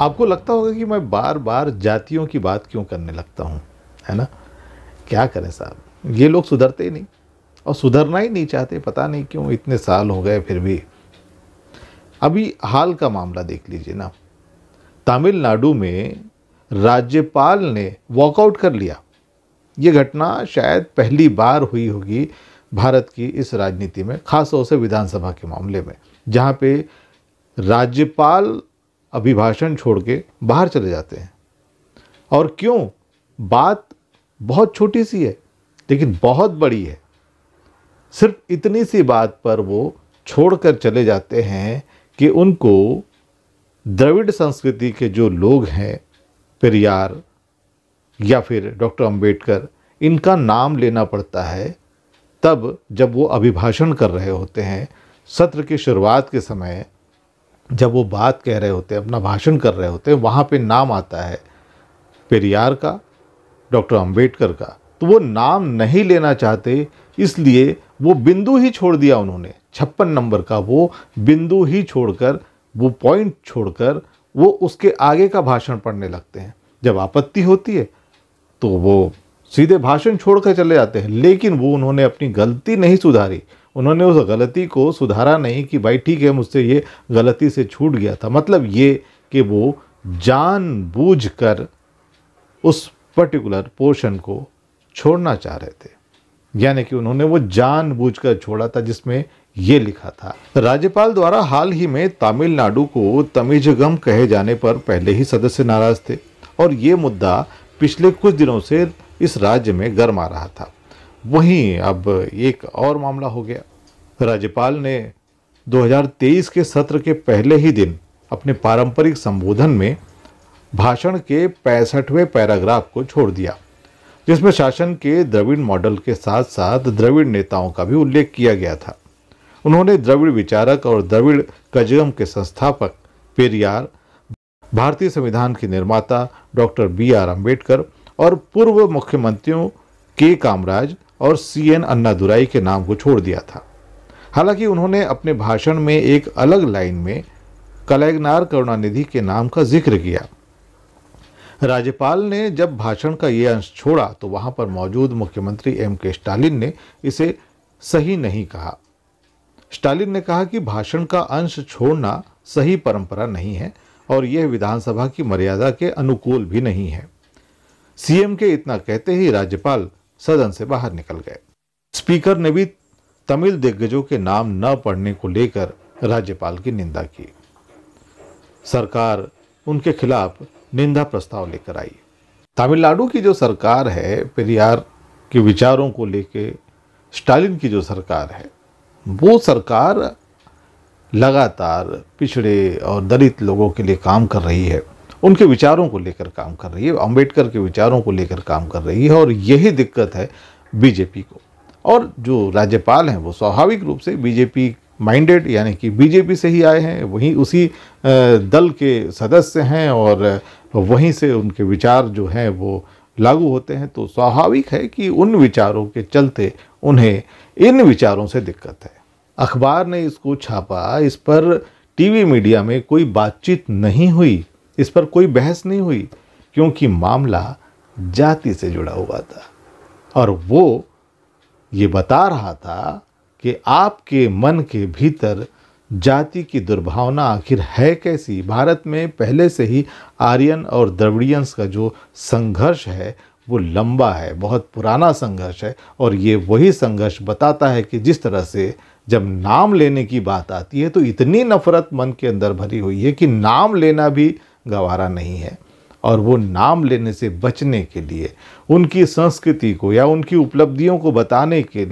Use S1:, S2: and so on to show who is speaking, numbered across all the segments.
S1: आपको लगता होगा कि मैं बार बार जातियों की बात क्यों करने लगता हूँ है ना क्या करें साहब ये लोग सुधरते ही नहीं और सुधरना ही नहीं चाहते पता नहीं क्यों इतने साल हो गए फिर भी अभी हाल का मामला देख लीजिए ना तमिलनाडु में राज्यपाल ने वॉकआउट कर लिया ये घटना शायद पहली बार हुई होगी भारत की इस राजनीति में खासतौर से विधानसभा के मामले में जहाँ पे राज्यपाल अभिभाषण छोड़ के बाहर चले जाते हैं और क्यों बात बहुत छोटी सी है लेकिन बहुत बड़ी है सिर्फ इतनी सी बात पर वो छोड़कर चले जाते हैं कि उनको द्रविड़ संस्कृति के जो लोग हैं पेरियार या फिर डॉक्टर अंबेडकर इनका नाम लेना पड़ता है तब जब वो अभिभाषण कर रहे होते हैं सत्र की शुरुआत के समय जब वो बात कह रहे होते हैं अपना भाषण कर रहे होते हैं वहाँ पे नाम आता है पेरियार का डॉक्टर अंबेडकर का तो वो नाम नहीं लेना चाहते इसलिए वो बिंदु ही छोड़ दिया उन्होंने छप्पन नंबर का वो बिंदु ही छोड़कर वो पॉइंट छोड़कर वो उसके आगे का भाषण पढ़ने लगते हैं जब आपत्ति होती है तो वो सीधे भाषण छोड़कर चले जाते हैं लेकिन वो उन्होंने अपनी गलती नहीं सुधारी उन्होंने उस गलती को सुधारा नहीं कि भाई ठीक है मुझसे ये गलती से छूट गया था मतलब ये कि वो जानबूझकर उस पर्टिकुलर पोर्शन को छोड़ना चाह रहे थे यानी कि उन्होंने वो जानबूझकर छोड़ा था जिसमें ये लिखा था राज्यपाल द्वारा हाल ही में तमिलनाडु को तमिजगम कहे जाने पर पहले ही सदस्य नाराज थे और ये मुद्दा पिछले कुछ दिनों से इस राज्य में गर्मा रहा था वहीं अब एक और मामला हो गया राज्यपाल ने 2023 के सत्र के पहले ही दिन अपने पारंपरिक संबोधन में भाषण के पैंसठवें पैराग्राफ को छोड़ दिया जिसमें शासन के द्रविड़ मॉडल के साथ साथ द्रविड़ नेताओं का भी उल्लेख किया गया था उन्होंने द्रविड़ विचारक और द्रविड़ कजगम के संस्थापक पेरियार भारतीय संविधान के निर्माता डॉक्टर बी आर अम्बेडकर और पूर्व मुख्यमंत्रियों के कामराज और सी एन अन्नादुराई के नाम को छोड़ दिया था हालांकि उन्होंने अपने भाषण में एक अलग लाइन में कलैगनार करुणानिधि के नाम का जिक्र किया राज्यपाल ने जब भाषण का ये अंश छोड़ा तो वहां पर मौजूद मुख्यमंत्री एम के स्टालिन ने इसे सही नहीं कहा स्टालिन ने कहा कि भाषण का अंश छोड़ना सही परंपरा नहीं है और यह विधानसभा की मर्यादा के अनुकूल भी नहीं है सीएम के इतना कहते ही राज्यपाल सदन से बाहर निकल गए स्पीकर ने भी तमिल दिग्गजों के नाम न पढ़ने को लेकर राज्यपाल की निंदा की सरकार उनके खिलाफ निंदा प्रस्ताव लेकर आई तमिलनाडु की जो सरकार है पेरियार के विचारों को लेके स्टालिन की जो सरकार है वो सरकार लगातार पिछड़े और दलित लोगों के लिए काम कर रही है उनके विचारों को लेकर काम कर रही है अंबेडकर के विचारों को लेकर काम कर रही है और यही दिक्कत है बीजेपी को और जो राज्यपाल हैं वो स्वाभाविक रूप से बीजेपी माइंडेड यानी कि बीजेपी से ही आए हैं वहीं उसी दल के सदस्य हैं और वहीं से उनके विचार जो हैं वो लागू होते हैं तो स्वाभाविक है कि उन विचारों के चलते उन्हें इन विचारों से दिक्कत है अखबार ने इसको छापा इस पर टीवी मीडिया में कोई बातचीत नहीं हुई इस पर कोई बहस नहीं हुई क्योंकि मामला जाति से जुड़ा हुआ था और वो ये बता रहा था कि आपके मन के भीतर जाति की दुर्भावना आखिर है कैसी भारत में पहले से ही आर्यन और द्रविडियंस का जो संघर्ष है वो लंबा है बहुत पुराना संघर्ष है और ये वही संघर्ष बताता है कि जिस तरह से जब नाम लेने की बात आती है तो इतनी नफरत मन के अंदर भरी हुई है कि नाम लेना भी गवारा नहीं है और वो नाम लेने से बचने के लिए उनकी संस्कृति को या उनकी उपलब्धियों को बताने के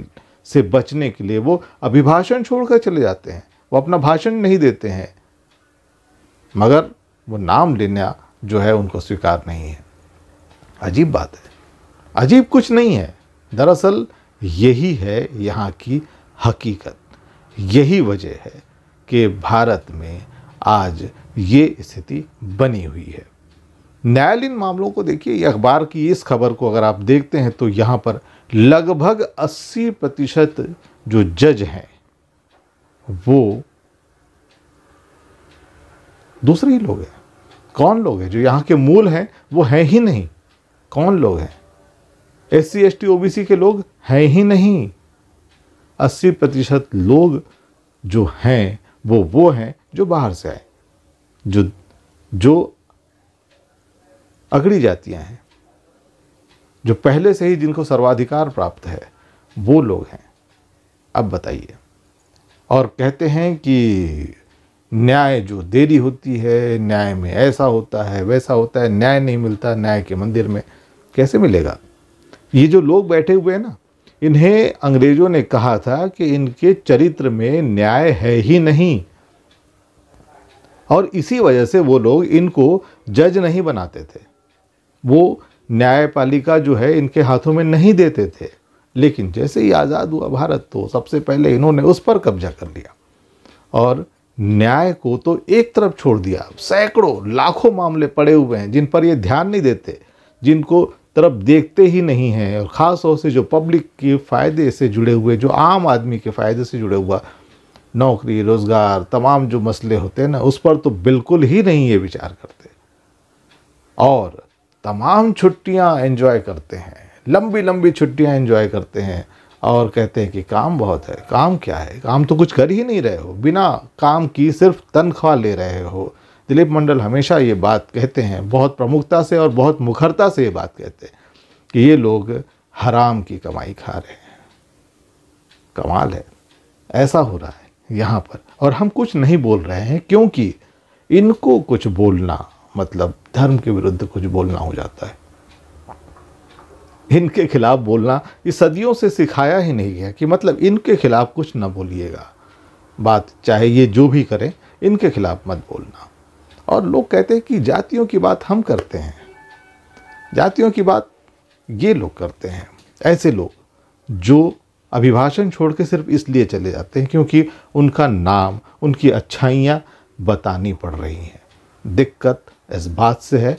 S1: से बचने के लिए वो अभिभाषण छोड़कर चले जाते हैं वो अपना भाषण नहीं देते हैं मगर वो नाम लेना जो है उनको स्वीकार नहीं है अजीब बात है अजीब कुछ नहीं है दरअसल यही है यहाँ की हकीकत यही वजह है कि भारत में आज ये स्थिति बनी हुई है न्यायालय इन मामलों को देखिए अखबार की इस खबर को अगर आप देखते हैं तो यहाँ पर लगभग 80 प्रतिशत जो जज हैं वो दूसरे ही लोग हैं कौन लोग हैं जो यहाँ के मूल हैं वो हैं ही नहीं कौन लोग हैं S C S T O B C के लोग हैं ही नहीं अस्सी प्रतिशत लोग जो हैं वो वो हैं जो बाहर से आए जो जो अगड़ी जातियां हैं जो पहले से ही जिनको सर्वाधिकार प्राप्त है वो लोग हैं अब बताइए और कहते हैं कि न्याय जो देरी होती है न्याय में ऐसा होता है वैसा होता है न्याय नहीं मिलता न्याय के मंदिर में कैसे मिलेगा ये जो लोग बैठे हुए हैं ना इन्हें अंग्रेजों ने कहा था कि इनके चरित्र में न्याय है ही नहीं और इसी वजह से वो लोग इनको जज नहीं बनाते थे वो न्यायपालिका जो है इनके हाथों में नहीं देते थे लेकिन जैसे ही आज़ाद हुआ भारत तो सबसे पहले इन्होंने उस पर कब्जा कर लिया और न्याय को तो एक तरफ छोड़ दिया सैकड़ों लाखों मामले पड़े हुए हैं जिन पर ये ध्यान नहीं देते जिनको तरफ देखते ही नहीं हैं और ख़ास तौर से जो पब्लिक के फ़ायदे से जुड़े हुए जो आम आदमी के फ़ायदे से जुड़े हुआ नौकरी रोज़गार तमाम जो मसले होते हैं ना उस पर तो बिल्कुल ही नहीं ये विचार करते और तमाम छुट्टियां एंजॉय करते हैं लंबी लंबी छुट्टियां एंजॉय करते हैं और कहते हैं कि काम बहुत है काम क्या है काम तो कुछ कर ही नहीं रहे हो बिना काम की सिर्फ तनख्वाह ले रहे हो दिलीप मंडल हमेशा ये बात कहते हैं बहुत प्रमुखता से और बहुत मुखरता से ये बात कहते हैं कि ये लोग हराम की कमाई खा रहे हैं कमाल है ऐसा हो रहा है यहाँ पर और हम कुछ नहीं बोल रहे हैं क्योंकि इनको कुछ बोलना मतलब धर्म के विरुद्ध कुछ बोलना हो जाता है इनके खिलाफ बोलना ये सदियों से सिखाया ही नहीं गया कि मतलब इनके खिलाफ कुछ ना बोलिएगा बात चाहे ये जो भी करें इनके खिलाफ मत बोलना और लोग कहते हैं कि जातियों की बात हम करते हैं जातियों की बात ये लोग करते हैं ऐसे लोग जो अभिभाषण छोड़ के सिर्फ इसलिए चले जाते हैं क्योंकि उनका नाम उनकी अच्छाइयाँ बतानी पड़ रही हैं दिक्कत इस बात से है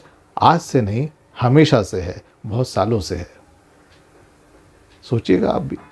S1: आज से नहीं हमेशा से है बहुत सालों से है सोचिएगा आप भी